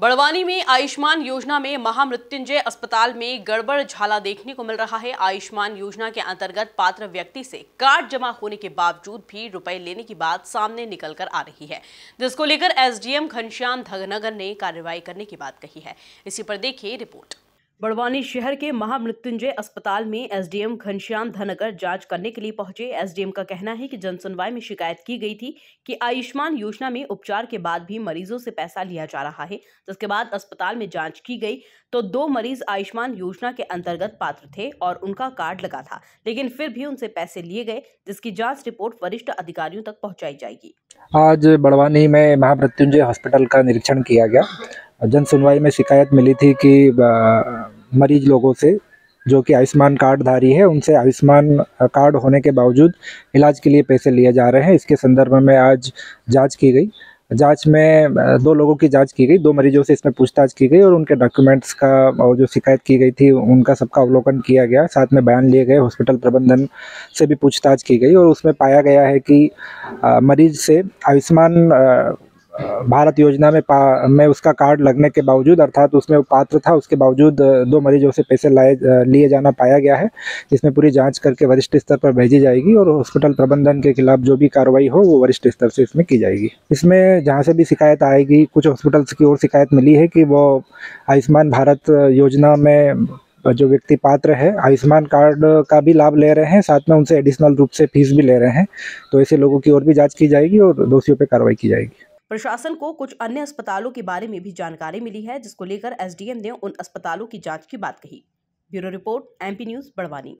बड़वानी में आयुष्मान योजना में महामृत्युंजय अस्पताल में गड़बड़ झाला देखने को मिल रहा है आयुष्मान योजना के अंतर्गत पात्र व्यक्ति से कार्ड जमा होने के बावजूद भी रुपए लेने की बात सामने निकल कर आ रही है जिसको लेकर एसडीएम घनश्याम धगनगर ने कार्रवाई करने की बात कही है इसी पर देखिए रिपोर्ट बड़वानी शहर के महामृत्युंजय अस्पताल में एसडीएम घनश्याम धनगर जांच करने के लिए पहुंचे एसडीएम का कहना है कि जनसुनवाई में शिकायत की गई थी कि आयुष्मान योजना में उपचार के बाद भी मरीजों से पैसा लिया जा रहा है जिसके बाद अस्पताल में जांच की गई तो दो मरीज आयुष्मान योजना के अंतर्गत पात्र थे और उनका कार्ड लगा था लेकिन फिर भी उनसे पैसे लिए गए जिसकी जाँच रिपोर्ट वरिष्ठ अधिकारियों तक पहुँचाई जाएगी आज बड़वानी में महामृत्युंजय हॉस्पिटल का निरीक्षण किया गया जन सुनवाई में शिकायत मिली थी कि मरीज लोगों से जो कि आयुष्मान कार्ड धारी है उनसे आयुष्मान कार्ड होने के बावजूद इलाज के लिए पैसे लिए जा रहे हैं इसके संदर्भ में आज जांच की गई जांच में दो लोगों की जांच की गई दो मरीजों से इसमें पूछताछ की गई और उनके डॉक्यूमेंट्स का और जो शिकायत की गई थी उनका सबका अवलोकन किया गया साथ में बयान लिए गए हॉस्पिटल प्रबंधन से भी पूछताछ की गई और उसमें पाया गया है कि मरीज से आयुष्मान भारत योजना में पा में उसका कार्ड लगने के बावजूद अर्थात उसमें वो पात्र था उसके बावजूद दो मरीजों से पैसे लाए लिए जाना पाया गया है जिसमें पूरी जांच करके वरिष्ठ स्तर पर भेजी जाएगी और हॉस्पिटल प्रबंधन के खिलाफ जो भी कार्रवाई हो वो वरिष्ठ स्तर से इसमें की जाएगी इसमें जहाँ से भी शिकायत आएगी कुछ हॉस्पिटल्स की ओर शिकायत मिली है कि वो आयुष्मान भारत योजना में जो व्यक्ति पात्र है आयुष्मान कार्ड का भी लाभ ले रहे हैं साथ में उनसे एडिशनल रूप से फीस भी ले रहे हैं तो ऐसे लोगों की और भी जांच की जाएगी और दोषियों पर कार्रवाई की जाएगी प्रशासन को कुछ अन्य अस्पतालों के बारे में भी जानकारी मिली है जिसको लेकर एसडीएम ने उन अस्पतालों की जांच की बात कही bureau report MP news Barwani